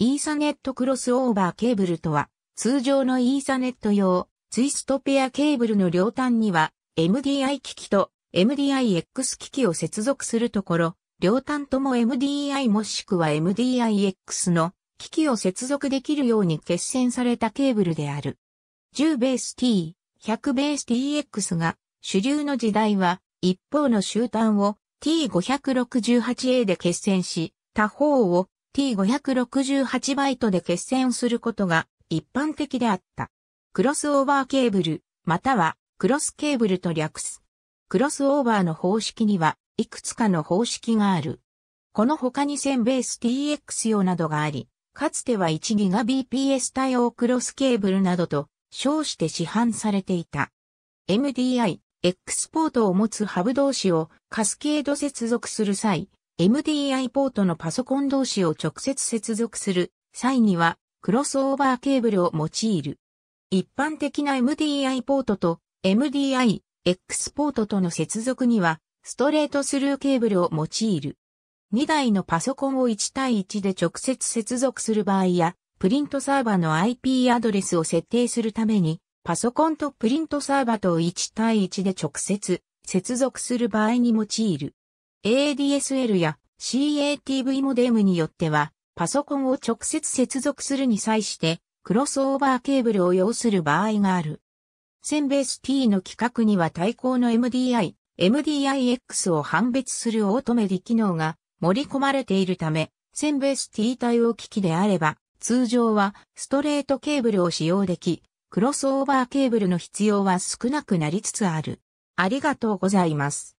イーサネットクロスオーバーケーブルとは、通常のイーサネット用、ツイストペアケーブルの両端には、MDI 機器と MDIX 機器を接続するところ、両端とも MDI もしくは MDIX の機器を接続できるように決線されたケーブルである。10ベース T、100ベース TX が主流の時代は、一方の終端を T568A で決線し、他方を T568 バイトで決線することが一般的であった。クロスオーバーケーブル、またはクロスケーブルと略す。クロスオーバーの方式には、いくつかの方式がある。この他に1000ベース TX 用などがあり、かつては 1GBps 対応クロスケーブルなどと称して市販されていた。MDI、X ポートを持つハブ同士をカスケード接続する際、MDI ポートのパソコン同士を直接接続する際にはクロスオーバーケーブルを用いる。一般的な MDI ポートと MDI X ポートとの接続にはストレートスルーケーブルを用いる。2台のパソコンを1対1で直接接続する場合や、プリントサーバーの IP アドレスを設定するために、パソコンとプリントサーバーと1対1で直接接続する場合に用いる。ADSL や CATV モデムによっては、パソコンを直接接続するに際して、クロスオーバーケーブルを要する場合がある。1000ベース T の規格には対抗の MDI、MDIX を判別するオートメディ機能が盛り込まれているため、1000ベース T 対応機器であれば、通常はストレートケーブルを使用でき、クロスオーバーケーブルの必要は少なくなりつつある。ありがとうございます。